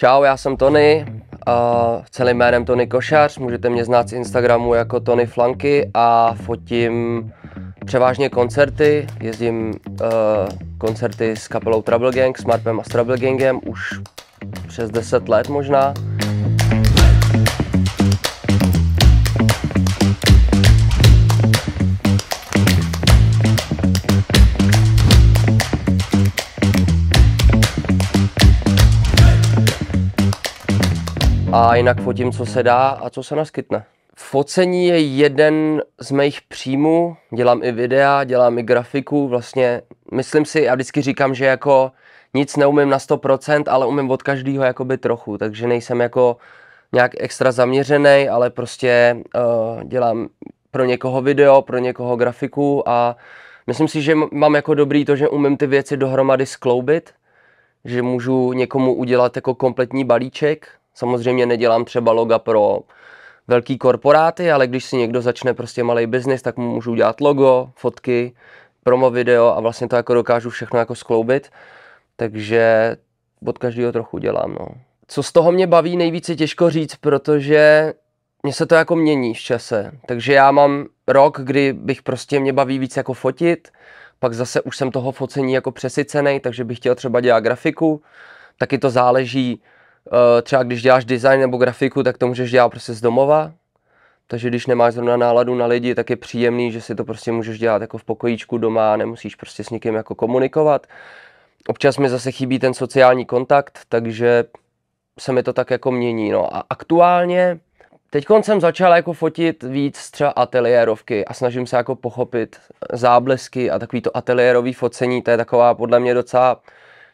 Čau, já jsem Tony, uh, celým jménem Tony Košař, můžete mě znát z Instagramu jako Tony Flanky a fotím převážně koncerty, jezdím uh, koncerty s kapelou Trouble Gang, s Marpem a s Trouble Gangem už přes 10 let možná. a jinak fotím, co se dá a co se naskytne. Focení je jeden z mých příjmů, dělám i videa, dělám i grafiku, vlastně myslím si, já vždycky říkám, že jako nic neumím na 100%, ale umím od každého jakoby trochu, takže nejsem jako nějak extra zaměřený, ale prostě uh, dělám pro někoho video, pro někoho grafiku a myslím si, že mám jako dobrý to, že umím ty věci dohromady skloubit, že můžu někomu udělat jako kompletní balíček, Samozřejmě nedělám třeba loga pro velký korporáty, ale když si někdo začne prostě malý biznis, tak mu můžu udělat logo, fotky, promo video a vlastně to jako dokážu všechno jako skloubit. Takže od každého trochu dělám, no. Co z toho mě baví, nejvíce těžko říct, protože mě se to jako mění v čase. Takže já mám rok, kdy bych prostě mě baví víc jako fotit, pak zase už jsem toho focení jako přesycený, takže bych chtěl třeba dělat grafiku, taky to záleží, Eh, třeba když děláš design nebo grafiku, tak to můžeš dělat prostě z domova, takže když nemáš zrovna náladu na lidi, tak je příjemný, že si to prostě můžeš dělat jako v pokojíčku doma, nemusíš prostě s nikým jako komunikovat. Občas mi zase chybí ten sociální kontakt, takže se mi to tak jako mění. No a aktuálně Teď jsem začal jako fotit víc třeba ateliérovky a snažím se jako pochopit záblesky a takový to ateliérový focení, to je taková podle mě docela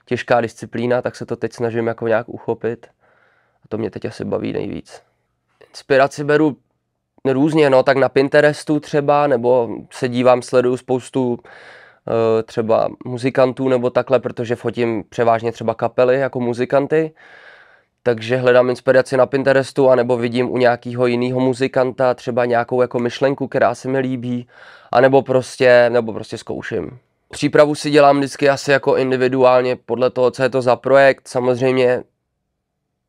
těžká disciplína, tak se to teď snažím jako nějak uchopit. A to mě teď asi baví nejvíc. Inspiraci beru různě, no, tak na Pinterestu třeba, nebo se dívám, sleduju spoustu eh, třeba muzikantů nebo takhle, protože fotím převážně třeba kapely jako muzikanty, takže hledám inspiraci na Pinterestu anebo vidím u nějakého jiného muzikanta třeba nějakou jako myšlenku, která se mi líbí, anebo prostě, nebo prostě zkouším. Přípravu si dělám vždycky asi jako individuálně podle toho, co je to za projekt. Samozřejmě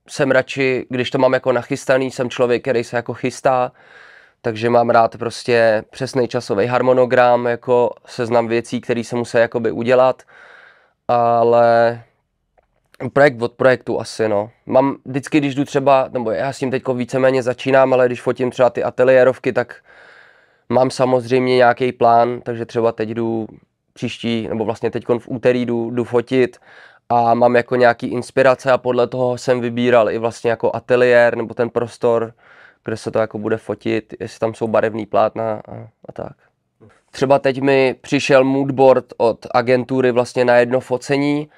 jsem radši, když to mám jako nachystaný, jsem člověk, který se jako chystá, takže mám rád prostě přesný časový harmonogram, jako seznam věcí, které se musí jakoby udělat, ale projekt od projektu asi, no. Mám vždycky, když jdu třeba, nebo já s tím teďko víceméně začínám, ale když fotím třeba ty ateliérovky, tak mám samozřejmě nějaký plán, takže třeba teď jdu příští, nebo vlastně teď v úterý jdu, jdu fotit a mám jako nějaký inspirace a podle toho jsem vybíral i vlastně jako ateliér nebo ten prostor, kde se to jako bude fotit, jestli tam jsou barevný plátna a, a tak. Třeba teď mi přišel moodboard od agentury vlastně na jedno focení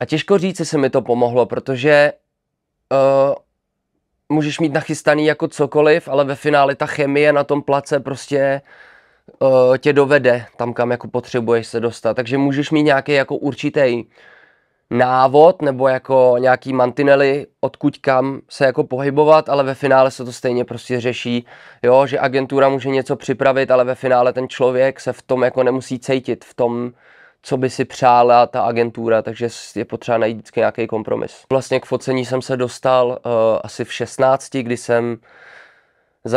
a těžko říct, jestli mi to pomohlo, protože uh, můžeš mít nachystaný jako cokoliv, ale ve finále ta chemie na tom place prostě Eh, tě dovede tam, kam jako potřebuješ se dostat. Takže můžeš mít nějaký jako určitý návod nebo jako nějaký mantinely, odkud kam se jako pohybovat, ale ve finále se to stejně prostě řeší, jo, že agentura může něco připravit, ale ve finále ten člověk se v tom jako nemusí cítit, v tom, co by si přála ta agentura, takže je potřeba najít vždycky nějaký kompromis. Vlastně k focení jsem se dostal uh, asi v 16, kdy jsem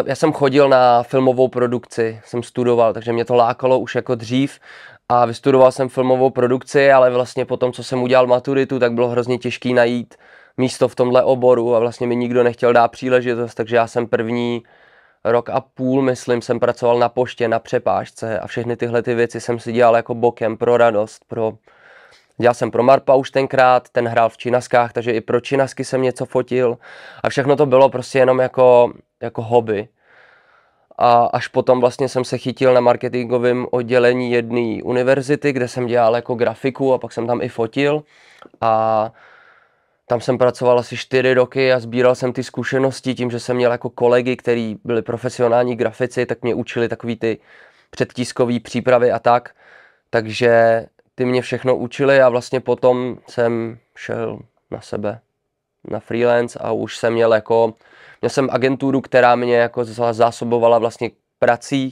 já jsem chodil na filmovou produkci, jsem studoval, takže mě to lákalo už jako dřív a vystudoval jsem filmovou produkci, ale vlastně po tom, co jsem udělal maturitu, tak bylo hrozně těžký najít místo v tomhle oboru a vlastně mi nikdo nechtěl dát příležitost, takže já jsem první rok a půl, myslím, jsem pracoval na poště, na přepážce a všechny tyhle ty věci jsem si dělal jako bokem pro radost, pro... Dělal jsem pro Marpa už tenkrát, ten hrál v Činaskách, takže i pro Činasky jsem něco fotil a všechno to bylo prostě jenom jako jako hobby. A až potom vlastně jsem se chytil na marketingovém oddělení jedné univerzity, kde jsem dělal jako grafiku a pak jsem tam i fotil. A tam jsem pracoval asi čtyři roky a sbíral jsem ty zkušenosti tím, že jsem měl jako kolegy, kteří byli profesionální grafici, tak mě učili takový ty předtiskové přípravy a tak. Takže ty mě všechno učili a vlastně potom jsem šel na sebe na freelance a už jsem měl jako, měl jsem agenturu, která mě jako zásobovala vlastně prací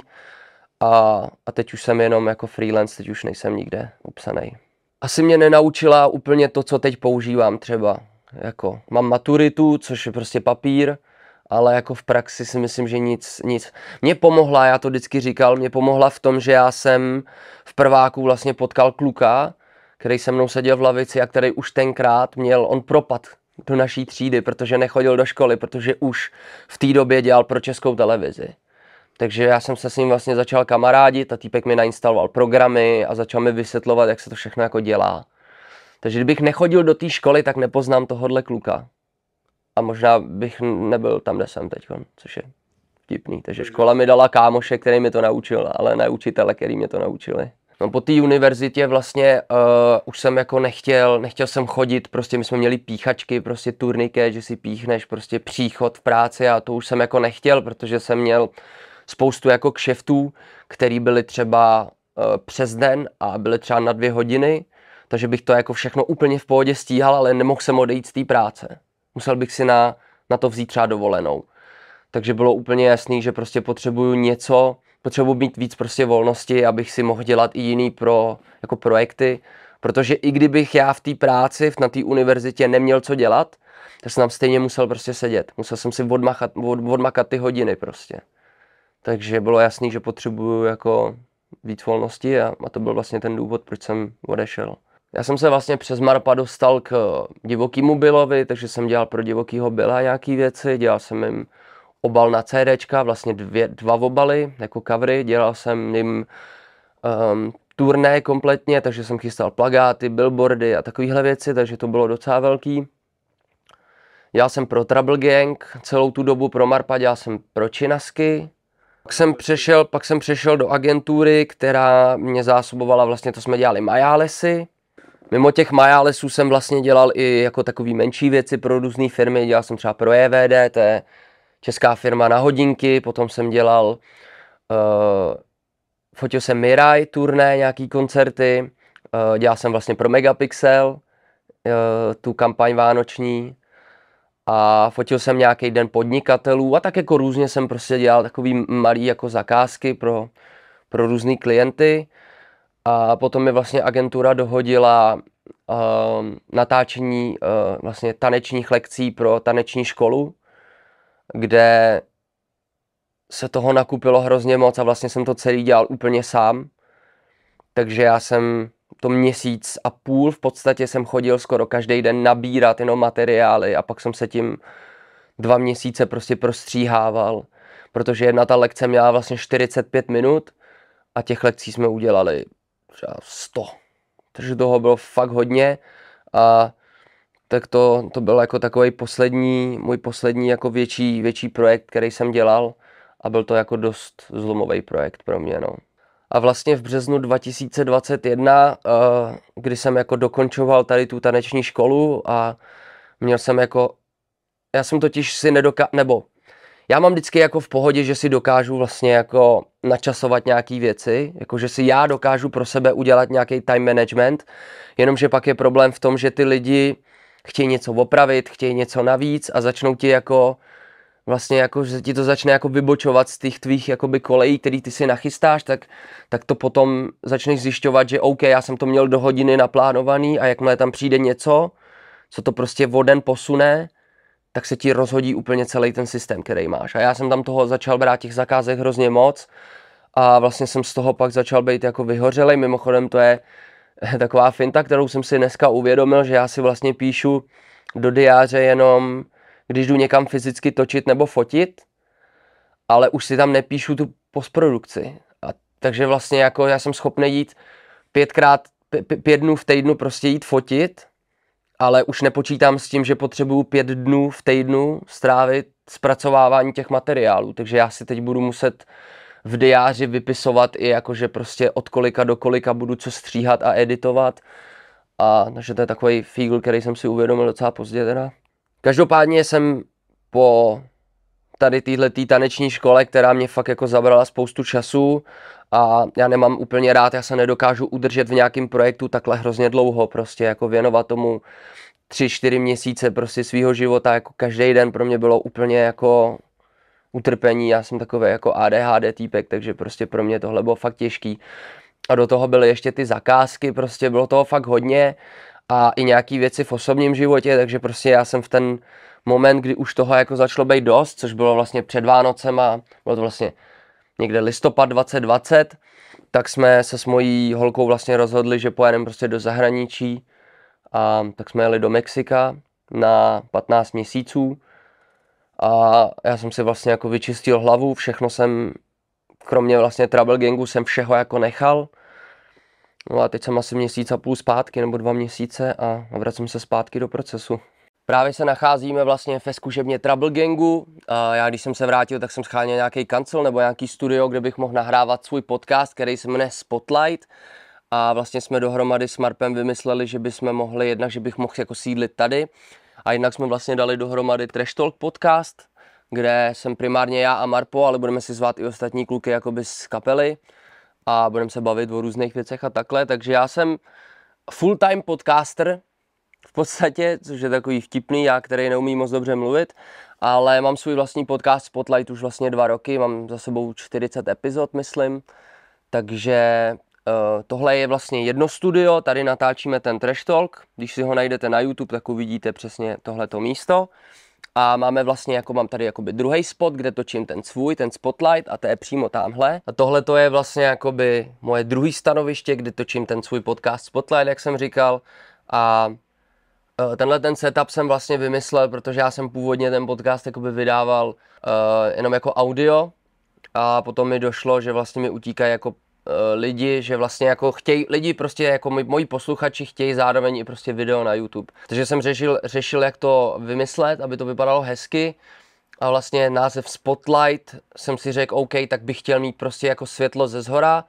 a, a teď už jsem jenom jako freelance, teď už nejsem nikde upsaný. Asi mě nenaučila úplně to, co teď používám třeba. Jako, mám maturitu, což je prostě papír, ale jako v praxi si myslím, že nic, nic. Mě pomohla, já to vždycky říkal, mě pomohla v tom, že já jsem v prváku vlastně potkal kluka, který se mnou seděl v lavici a který už tenkrát měl, on propad do naší třídy, protože nechodil do školy, protože už v té době dělal pro českou televizi. Takže já jsem se s ním vlastně začal kamarádit a týpek mi nainstaloval programy a začal mi vysvětlovat, jak se to všechno jako dělá. Takže kdybych nechodil do té školy, tak nepoznám tohohle kluka. A možná bych nebyl tam, kde jsem teď, což je vtipný. Takže škola mi dala kámoše, který mi to naučil, ale ne učitele, který mě to naučili. No po té univerzitě vlastně uh, už jsem jako nechtěl, nechtěl jsem chodit, prostě my jsme měli píchačky, prostě turniké, že si píchneš, prostě příchod v práci a to už jsem jako nechtěl, protože jsem měl spoustu jako kšeftů, který byly třeba uh, přes den a byly třeba na dvě hodiny, takže bych to jako všechno úplně v pohodě stíhal, ale nemohl jsem odejít z té práce. Musel bych si na, na to vzít třeba dovolenou. Takže bylo úplně jasný, že prostě potřebuju něco, potřebuji mít víc prostě volnosti, abych si mohl dělat i jiný pro, jako projekty, protože i kdybych já v té práci, na té univerzitě neměl co dělat, tak jsem tam stejně musel prostě sedět. Musel jsem si odmachat, od, odmakat ty hodiny prostě. Takže bylo jasný, že potřebuju jako víc volnosti a, a to byl vlastně ten důvod, proč jsem odešel. Já jsem se vlastně přes Marpa dostal k eh, divokýmu Bylovi, takže jsem dělal pro divokýho Byla nějaký věci, dělal jsem jim obal na CD, vlastně dvě, dva obaly jako covery, dělal jsem jim um, turné kompletně, takže jsem chystal plagáty, billboardy a takovéhle věci, takže to bylo docela velký. já jsem pro Trouble Gang, celou tu dobu pro Marpa dělal jsem pro Činasky. Pak jsem přešel, pak jsem přešel do agentury, která mě zásobovala, vlastně to jsme dělali Majálesy. Mimo těch Majálesů jsem vlastně dělal i jako takový menší věci pro různé firmy, dělal jsem třeba pro EVD, to je česká firma na hodinky, potom jsem dělal, uh, fotil jsem Mirai turné, nějaký koncerty, uh, dělal jsem vlastně pro Megapixel uh, tu kampaň vánoční a fotil jsem nějaký den podnikatelů a tak jako různě jsem prostě dělal takový malý jako zakázky pro, pro různý klienty a potom mi vlastně agentura dohodila uh, natáčení uh, vlastně tanečních lekcí pro taneční školu, kde se toho nakupilo hrozně moc a vlastně jsem to celý dělal úplně sám. Takže já jsem to měsíc a půl v podstatě jsem chodil skoro každý den nabírat jenom materiály a pak jsem se tím dva měsíce prostě prostříhával, protože jedna ta lekce měla vlastně 45 minut a těch lekcí jsme udělali třeba 100. Takže toho bylo fakt hodně a tak to, to byl jako takový poslední, můj poslední jako větší, větší projekt, který jsem dělal a byl to jako dost zlomový projekt pro mě, no. A vlastně v březnu 2021, eh, kdy jsem jako dokončoval tady tu taneční školu a měl jsem jako, já jsem totiž si nedoká, nebo já mám vždycky jako v pohodě, že si dokážu vlastně jako načasovat nějaké věci, jako že si já dokážu pro sebe udělat nějaký time management, jenomže pak je problém v tom, že ty lidi chtějí něco opravit, chtějí něco navíc a začnou ti jako vlastně jako, že ti to začne jako vybočovat z těch tvých jakoby kolejí, který ty si nachystáš, tak, tak to potom začneš zjišťovat, že OK, já jsem to měl do hodiny naplánovaný a jakmile tam přijde něco, co to prostě voden den posune, tak se ti rozhodí úplně celý ten systém, který máš. A já jsem tam toho začal brát těch zakázek hrozně moc a vlastně jsem z toho pak začal být jako vyhořelý. Mimochodem to je taková finta, kterou jsem si dneska uvědomil, že já si vlastně píšu do diáře jenom, když jdu někam fyzicky točit nebo fotit, ale už si tam nepíšu tu postprodukci. A takže vlastně jako já jsem schopný jít pětkrát, pět dnů v týdnu prostě jít fotit, ale už nepočítám s tím, že potřebuju pět dnů v týdnu strávit zpracovávání těch materiálů, takže já si teď budu muset v diáři vypisovat i jakože prostě od kolika do kolika budu co stříhat a editovat. A takže to je takový fígl, který jsem si uvědomil docela pozdě teda. Každopádně jsem po tady téhle taneční škole, která mě fakt jako zabrala spoustu času a já nemám úplně rád, já se nedokážu udržet v nějakém projektu takhle hrozně dlouho, prostě jako věnovat tomu tři, čtyři měsíce prostě svýho života, jako každý den pro mě bylo úplně jako utrpení, já jsem takový jako ADHD týpek, takže prostě pro mě tohle bylo fakt těžký. A do toho byly ještě ty zakázky, prostě bylo toho fakt hodně a i nějaký věci v osobním životě, takže prostě já jsem v ten moment, kdy už toho jako začalo být dost, což bylo vlastně před Vánocem a bylo to vlastně někde listopad 2020, tak jsme se s mojí holkou vlastně rozhodli, že pojedeme prostě do zahraničí a tak jsme jeli do Mexika na 15 měsíců a já jsem si vlastně jako vyčistil hlavu, všechno jsem, kromě vlastně Trouble Gangu jsem všeho jako nechal. No a teď jsem asi měsíc a půl zpátky nebo dva měsíce a vracím se zpátky do procesu. Právě se nacházíme vlastně ve zkušebně Trouble Gangu. A já když jsem se vrátil, tak jsem scháněl nějaký kancel nebo nějaký studio, kde bych mohl nahrávat svůj podcast, který se jmenuje Spotlight. A vlastně jsme dohromady s Marpem vymysleli, že bychom mohli jednak, že bych mohl jako sídlit tady, a jinak jsme vlastně dali dohromady Trash Talk podcast, kde jsem primárně já a Marpo, ale budeme si zvát i ostatní kluky jakoby z kapely a budeme se bavit o různých věcech a takhle, takže já jsem full-time podcaster v podstatě, což je takový vtipný, já, který neumí moc dobře mluvit, ale mám svůj vlastní podcast Spotlight už vlastně dva roky, mám za sebou 40 epizod, myslím, takže Eh, tohle je vlastně jedno studio, tady natáčíme ten Trash Talk. Když si ho najdete na YouTube, tak uvidíte přesně tohleto místo. A máme vlastně, jako mám tady jakoby druhý spot, kde točím ten svůj, ten spotlight a to je přímo tamhle. A tohle to je vlastně jakoby moje druhý stanoviště, kde točím ten svůj podcast spotlight, jak jsem říkal. A eh, Tenhle ten setup jsem vlastně vymyslel, protože já jsem původně ten podcast jakoby vydával uh, jenom jako audio a potom mi došlo, že vlastně mi utíkají jako Eh, lidi, že vlastně jako chtějí, lidi prostě jako my, moji posluchači chtějí zároveň i prostě video na YouTube. Takže jsem řešil, řešil, jak to vymyslet, aby to vypadalo hezky. A vlastně název Spotlight jsem si řekl, OK, tak bych chtěl mít prostě jako světlo ze zhora,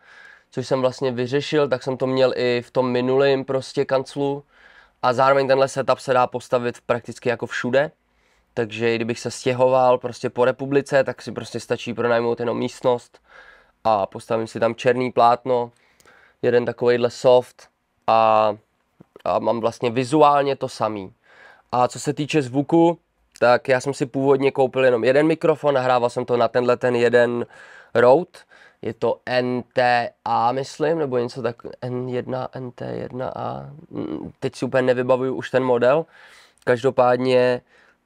což jsem vlastně vyřešil, tak jsem to měl i v tom minulém prostě kanclu. A zároveň tenhle setup se dá postavit prakticky jako všude. Takže kdybych se stěhoval prostě po republice, tak si prostě stačí pronajmout jenom místnost a postavím si tam černý plátno, jeden takovejhle soft a, a mám vlastně vizuálně to samý. A co se týče zvuku, tak já jsem si původně koupil jenom jeden mikrofon, nahrával jsem to na tenhle ten jeden Rode, je to NTA, myslím, nebo něco tak N1, NT1A, mm, teď si úplně nevybavuju už ten model. Každopádně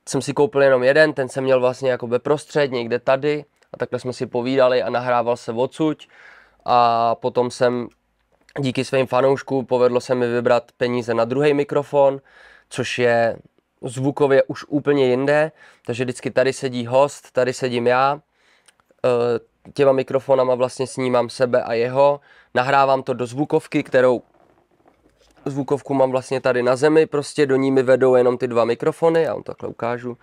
jsem si koupil jenom jeden, ten jsem měl vlastně jako beprostřed někde tady a takhle jsme si povídali a nahrával se odsuť a potom jsem díky svým fanouškům povedlo se mi vybrat peníze na druhý mikrofon, což je zvukově už úplně jinde, takže vždycky tady sedí host, tady sedím já, eh, těma mikrofonama vlastně snímám sebe a jeho, nahrávám to do zvukovky, kterou zvukovku mám vlastně tady na zemi, prostě do ní mi vedou jenom ty dva mikrofony, já vám takhle ukážu,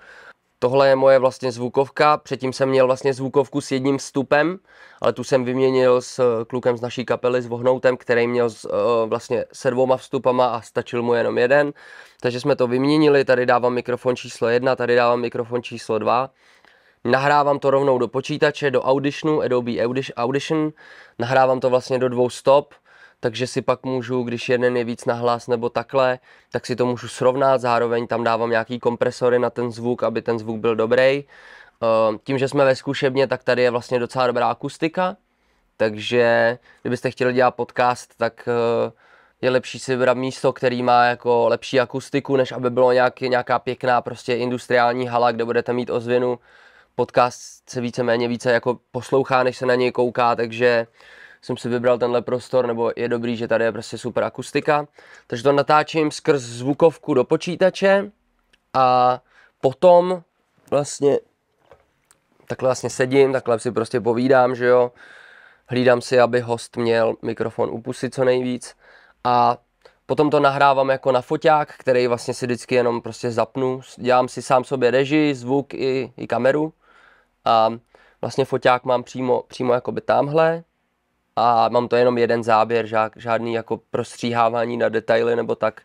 Tohle je moje vlastně zvukovka, předtím jsem měl vlastně zvukovku s jedním vstupem, ale tu jsem vyměnil s eh, klukem z naší kapely, s Vohnoutem, který měl s, eh, vlastně se dvouma vstupama a stačil mu jenom jeden. Takže jsme to vyměnili, tady dávám mikrofon číslo jedna, tady dávám mikrofon číslo dva. Nahrávám to rovnou do počítače, do Auditionu, Adobe Audition, nahrávám to vlastně do dvou stop, takže si pak můžu, když jeden je víc nahlas nebo takhle, tak si to můžu srovnat, zároveň tam dávám nějaký kompresory na ten zvuk, aby ten zvuk byl dobrý. Eh, tím, že jsme ve zkušebně, tak tady je vlastně docela dobrá akustika, takže kdybyste chtěli dělat podcast, tak eh, je lepší si vybrat místo, který má jako lepší akustiku, než aby bylo nějaký, nějaká pěkná prostě industriální hala, kde budete mít ozvěnu. Podcast se víceméně více jako poslouchá, než se na něj kouká, takže uh, jsem si vybral tenhle prostor, nebo je dobrý, že tady je prostě super akustika. Takže to natáčím skrz zvukovku do počítače a potom vlastně takhle vlastně sedím, takhle si prostě povídám, že jo. Hlídám si, aby host měl mikrofon u pusy co nejvíc a Potom to nahrávám jako na foťák, který vlastně si vždycky jenom prostě zapnu. Dělám si sám sobě režii, zvuk i, i kameru. A vlastně foťák mám přímo, přímo jako by tamhle a mám to jenom jeden záběr, žád, žádný jako prostříhávání na detaily nebo tak,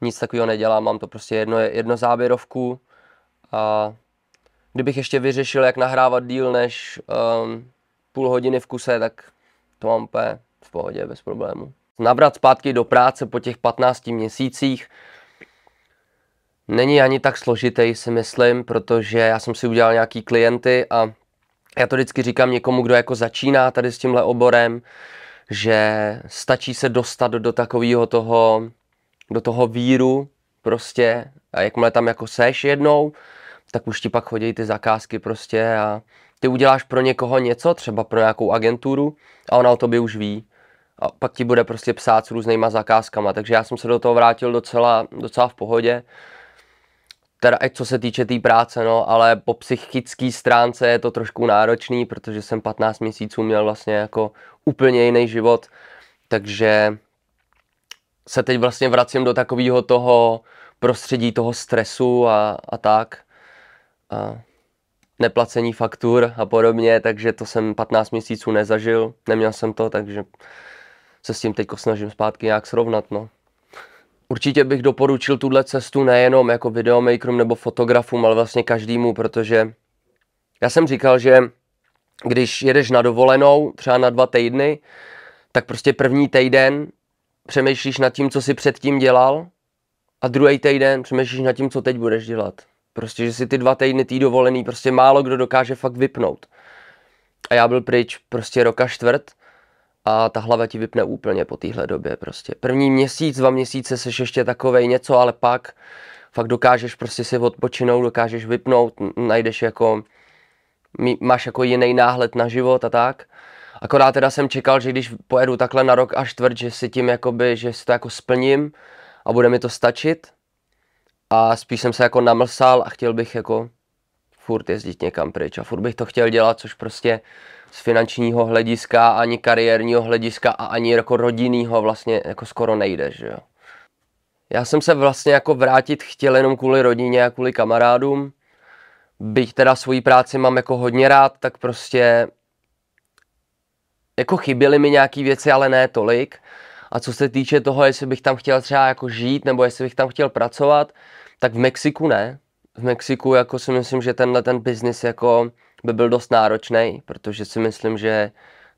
nic takového nedělám, mám to prostě jedno, jedno záběrovku a kdybych ještě vyřešil, jak nahrávat díl než um, půl hodiny v kuse, tak to mám úplně v pohodě, bez problému. Nabrat zpátky do práce po těch 15 měsících není ani tak složitý, si myslím, protože já jsem si udělal nějaký klienty a já to vždycky říkám někomu, kdo jako začíná tady s tímhle oborem, že stačí se dostat do, do takového toho, do toho víru prostě a jakmile tam jako seš jednou, tak už ti pak chodí ty zakázky prostě a ty uděláš pro někoho něco, třeba pro nějakou agenturu a ona o tobě už ví a pak ti bude prostě psát s různýma zakázkama, takže já jsem se do toho vrátil docela, docela v pohodě teda i co se týče té tý práce, no, ale po psychické stránce je to trošku náročný, protože jsem 15 měsíců měl vlastně jako úplně jiný život, takže se teď vlastně vracím do takového toho prostředí toho stresu a, a tak. A neplacení faktur a podobně, takže to jsem 15 měsíců nezažil, neměl jsem to, takže se s tím teď snažím zpátky nějak srovnat, no. Určitě bych doporučil tuhle cestu nejenom jako videomakerům nebo fotografům, ale vlastně každému, protože já jsem říkal, že když jedeš na dovolenou, třeba na dva týdny, tak prostě první týden přemýšlíš nad tím, co jsi předtím dělal a druhý týden přemýšlíš nad tím, co teď budeš dělat. Prostě, že si ty dva týdny tý dovolený prostě málo kdo dokáže fakt vypnout. A já byl pryč prostě roka čtvrt, a ta hlava ti vypne úplně po téhle době prostě. První měsíc, dva měsíce seš ještě takovej něco, ale pak fakt dokážeš prostě si odpočinout, dokážeš vypnout, najdeš jako, máš jako jiný náhled na život a tak. Akorát teda jsem čekal, že když pojedu takhle na rok až čtvrt, že si tím jakoby, že si to jako splním a bude mi to stačit. A spíš jsem se jako namlsal a chtěl bych jako furt jezdit někam pryč a furt bych to chtěl dělat, což prostě z finančního hlediska, ani kariérního hlediska a ani jako rodinného vlastně jako skoro nejde, že jo. Já jsem se vlastně jako vrátit chtěl jenom kvůli rodině a kvůli kamarádům. Byť teda svoji práci mám jako hodně rád, tak prostě jako chyběly mi nějaký věci, ale ne tolik. A co se týče toho, jestli bych tam chtěl třeba jako žít nebo jestli bych tam chtěl pracovat, tak v Mexiku ne. V Mexiku jako si myslím, že tenhle ten biznis jako by byl dost náročný, protože si myslím, že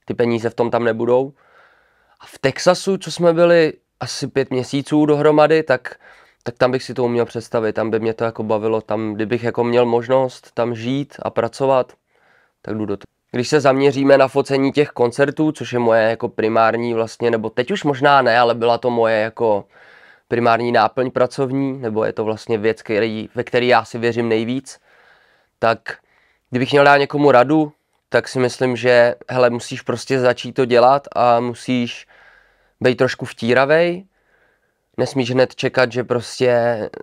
ty peníze v tom tam nebudou. A v Texasu, co jsme byli asi pět měsíců dohromady, tak, tak tam bych si to uměl představit, tam by mě to jako bavilo, tam kdybych jako měl možnost tam žít a pracovat, tak jdu do toho. Když se zaměříme na focení těch koncertů, což je moje jako primární vlastně, nebo teď už možná ne, ale byla to moje jako primární náplň pracovní, nebo je to vlastně věc, který, ve který já si věřím nejvíc, tak Kdybych měl dát někomu radu, tak si myslím, že hele, musíš prostě začít to dělat a musíš být trošku vtíravej, nesmíš hned čekat, že prostě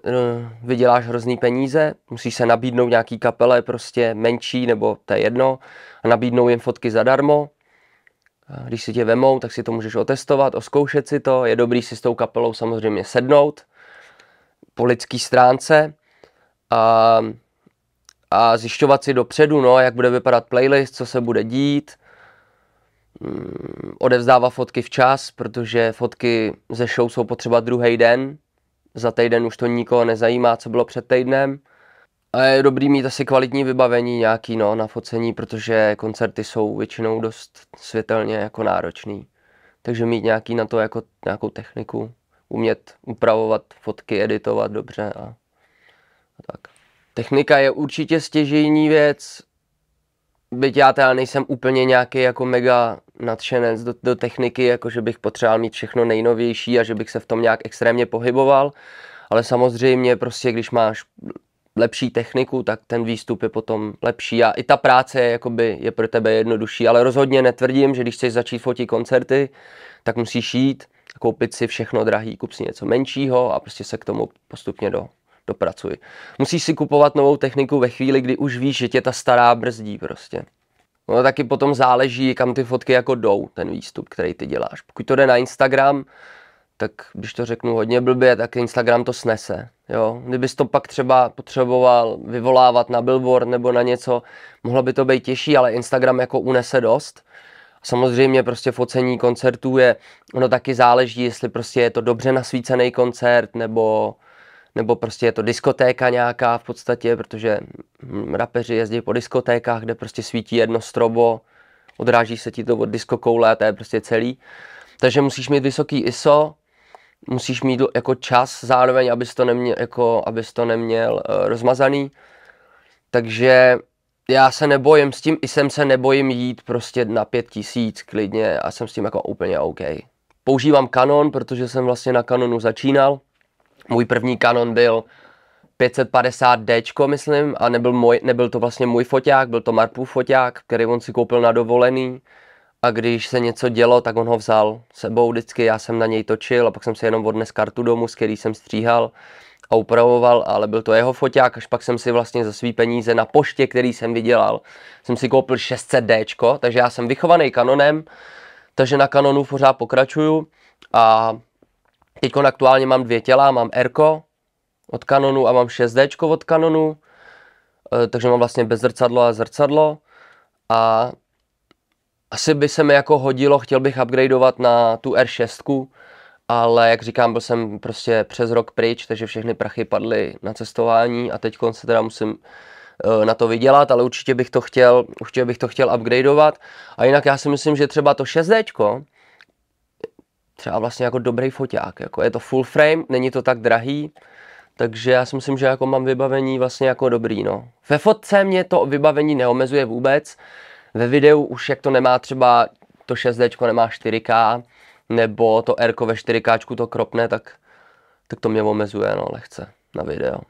no, vyděláš hrozný peníze, musíš se nabídnout nějaký kapele prostě menší nebo to je jedno a nabídnou jim fotky zadarmo. A když si tě vemou, tak si to můžeš otestovat, oskoušet si to, je dobrý si s tou kapelou samozřejmě sednout po lidský stránce a a zjišťovat si dopředu, no, jak bude vypadat playlist, co se bude dít, mm, odevzdává fotky včas, protože fotky ze show jsou potřeba druhý den. Za týden už to nikoho nezajímá, co bylo před týdnem. A je dobrý mít asi kvalitní vybavení nějaký no, na focení, protože koncerty jsou většinou dost světelně jako náročný. Takže mít nějaký na to jako nějakou techniku, umět upravovat fotky, editovat dobře a, a tak. Technika je určitě stěžejní věc, byť já teda nejsem úplně nějaký jako mega nadšenec do, do techniky, jako že bych potřeboval mít všechno nejnovější a že bych se v tom nějak extrémně pohyboval, ale samozřejmě prostě, když máš lepší techniku, tak ten výstup je potom lepší a i ta práce je, jakoby, je pro tebe jednodušší, ale rozhodně netvrdím, že když chceš začít fotit koncerty, tak musíš jít, koupit si všechno drahý, kup si něco menšího a prostě se k tomu postupně do, dopracuji. Musíš si kupovat novou techniku ve chvíli, kdy už víš, že tě ta stará brzdí prostě. No taky potom záleží, kam ty fotky jako jdou, ten výstup, který ty děláš. Pokud to jde na Instagram, tak když to řeknu hodně blbě, tak Instagram to snese. Jo? Kdybys to pak třeba potřeboval vyvolávat na billboard nebo na něco, mohlo by to být těžší, ale Instagram jako unese dost. Samozřejmě prostě focení koncertů je, ono taky záleží, jestli prostě je to dobře nasvícený koncert nebo nebo prostě je to diskotéka nějaká v podstatě, protože rapeři jezdí po diskotékách, kde prostě svítí jedno strobo, odráží se ti to od diskokoule a to je prostě celý. Takže musíš mít vysoký ISO, musíš mít jako čas zároveň, abys to neměl, jako, abys to neměl uh, rozmazaný. Takže já se nebojím s tím, i jsem se nebojím jít prostě na pět tisíc klidně a jsem s tím jako úplně OK. Používám Canon, protože jsem vlastně na Canonu začínal, můj první kanon byl 550D, myslím, a nebyl, můj, nebyl to vlastně můj foťák, byl to Marpův foťák, který on si koupil na dovolený. A když se něco dělo, tak on ho vzal sebou vždycky, já jsem na něj točil a pak jsem si jenom odnes kartu domů, s který jsem stříhal a upravoval, ale byl to jeho foťák, až pak jsem si vlastně za svý peníze na poště, který jsem vydělal, jsem si koupil 600D, takže já jsem vychovaný kanonem, takže na kanonu pořád pokračuju a Teď aktuálně mám dvě těla, mám Erko od Canonu a mám 6D od Canonu, eh, takže mám vlastně bez zrcadlo a zrcadlo a asi by se mi jako hodilo, chtěl bych upgradeovat na tu R6, ale jak říkám, byl jsem prostě přes rok pryč, takže všechny prachy padly na cestování a teď se teda musím eh, na to vydělat, ale určitě bych to chtěl, určitě bych to chtěl upgradeovat. A jinak já si myslím, že třeba to 6D, třeba vlastně jako dobrý foťák. Jako je to full frame, není to tak drahý, takže já si myslím, že jako mám vybavení vlastně jako dobrý. No. Ve fotce mě to vybavení neomezuje vůbec, ve videu už jak to nemá třeba to 6D nemá 4K, nebo to R ve 4K to kropne, tak, tak to mě omezuje no, lehce na video. E,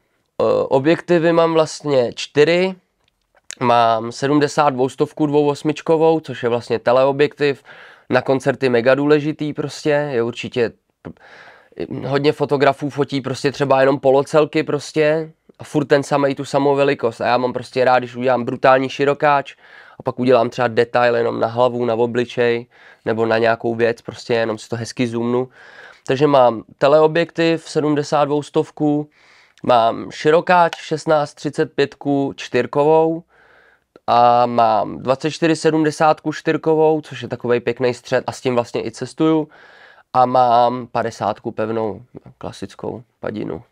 objektivy mám vlastně čtyři, mám 70 dvoustovku dvouosmičkovou, což je vlastně teleobjektiv, na koncerty mega důležitý prostě, je určitě hodně fotografů fotí prostě třeba jenom polocelky prostě a furt ten samý tu samou velikost a já mám prostě rád, když udělám brutální širokáč a pak udělám třeba detail jenom na hlavu, na obličej nebo na nějakou věc, prostě jenom si to hezky zoomnu. Takže mám teleobjektiv 72 stovku, mám širokáč 16 16-35 čtyřkovou, a mám 2470 čtyřkovou, což je takový pěkný střed a s tím vlastně i cestuju a mám 50 pevnou, klasickou padinu.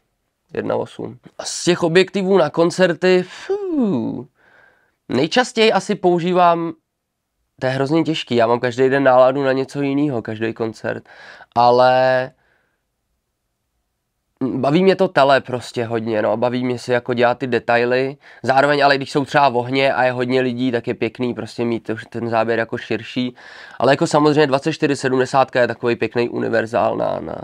1.8. A z těch objektivů na koncerty, fuu, nejčastěji asi používám, to je hrozně těžký, já mám každý den náladu na něco jiného, každý koncert, ale Mm, baví mě to tele prostě hodně, no, baví mě si jako dělat ty detaily, zároveň ale když jsou třeba v ohně a je hodně lidí, tak je pěkný prostě mít ten záběr jako širší, ale jako samozřejmě 2470 je takový pěkný univerzál na, na,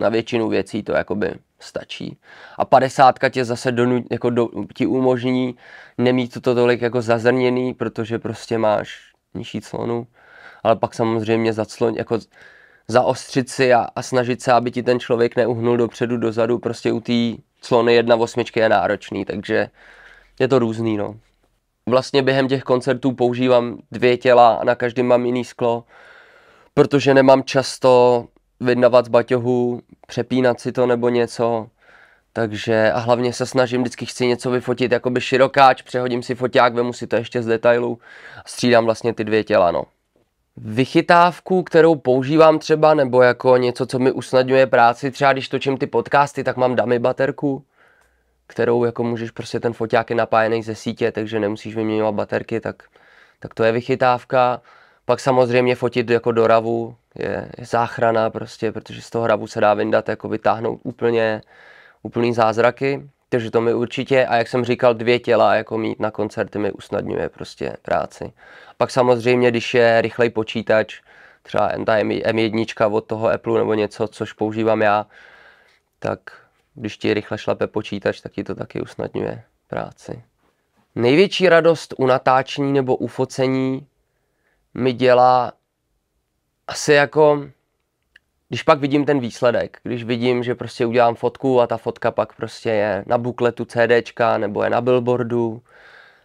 na většinu věcí, to jakoby stačí. A 50 tě zase donu, jako do, ti umožní nemít to tolik jako zazrněný, protože prostě máš nižší clonu, ale pak samozřejmě zaclon, jako zaostřit si a, a snažit se, aby ti ten člověk neuhnul dopředu, dozadu, prostě u té clony 1.8 je náročný, takže je to různý, no. Vlastně během těch koncertů používám dvě těla a na každém mám jiný sklo, protože nemám často vydnavat z baťohu, přepínat si to nebo něco, takže a hlavně se snažím, vždycky chci něco vyfotit, jakoby širokáč, přehodím si foťák, vemu si to ještě z detailu a střídám vlastně ty dvě těla, no vychytávku, kterou používám třeba, nebo jako něco, co mi usnadňuje práci. Třeba když točím ty podcasty, tak mám dummy baterku, kterou jako můžeš prostě ten foťák je napájený ze sítě, takže nemusíš vyměňovat baterky, tak, tak to je vychytávka. Pak samozřejmě fotit jako do ravu je, je záchrana prostě, protože z toho ravu se dá vyndat, jako vytáhnout úplně, úplný zázraky takže to mi určitě, a jak jsem říkal, dvě těla jako mít na koncerty mi usnadňuje prostě práci. Pak samozřejmě, když je rychlej počítač, třeba ta M1 od toho Apple nebo něco, což používám já, tak když ti rychle šlape počítač, tak ti to taky usnadňuje práci. Největší radost u natáčení nebo u focení mi dělá asi jako když pak vidím ten výsledek, když vidím, že prostě udělám fotku a ta fotka pak prostě je na bukletu CDčka nebo je na billboardu,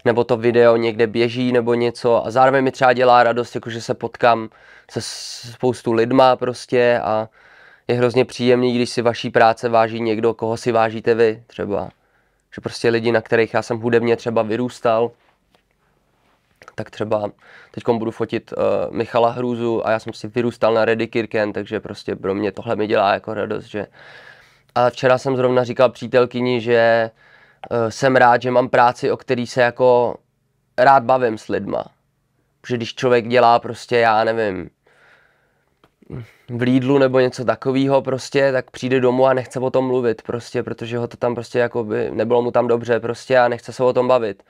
nebo to video někde běží nebo něco a zároveň mi třeba dělá radost, jako že se potkám se spoustu lidma prostě a je hrozně příjemný, když si vaší práce váží někdo, koho si vážíte vy třeba. Že prostě lidi, na kterých já jsem hudebně třeba vyrůstal, tak třeba teď budu fotit uh, Michala Hrůzu a já jsem si vyrůstal na Reddy Kirken, takže prostě pro mě tohle mi dělá jako radost, že a včera jsem zrovna říkal přítelkyni, že uh, jsem rád, že mám práci, o který se jako rád bavím s lidma. Že když člověk dělá prostě, já nevím, v Lidlu nebo něco takového prostě, tak přijde domů a nechce o tom mluvit prostě, protože ho to tam prostě jako by, nebylo mu tam dobře prostě a nechce se o tom bavit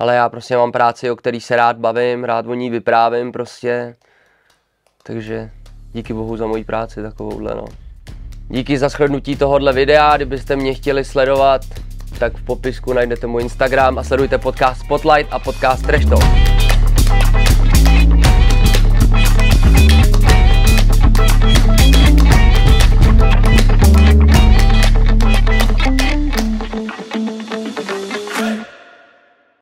ale já prostě mám práci, o který se rád bavím, rád o ní vyprávím prostě. Takže díky bohu za moji práci takovouhle, no. Díky za shlednutí tohohle videa, kdybyste mě chtěli sledovat, tak v popisku najdete můj Instagram a sledujte podcast Spotlight a podcast Trash Talk.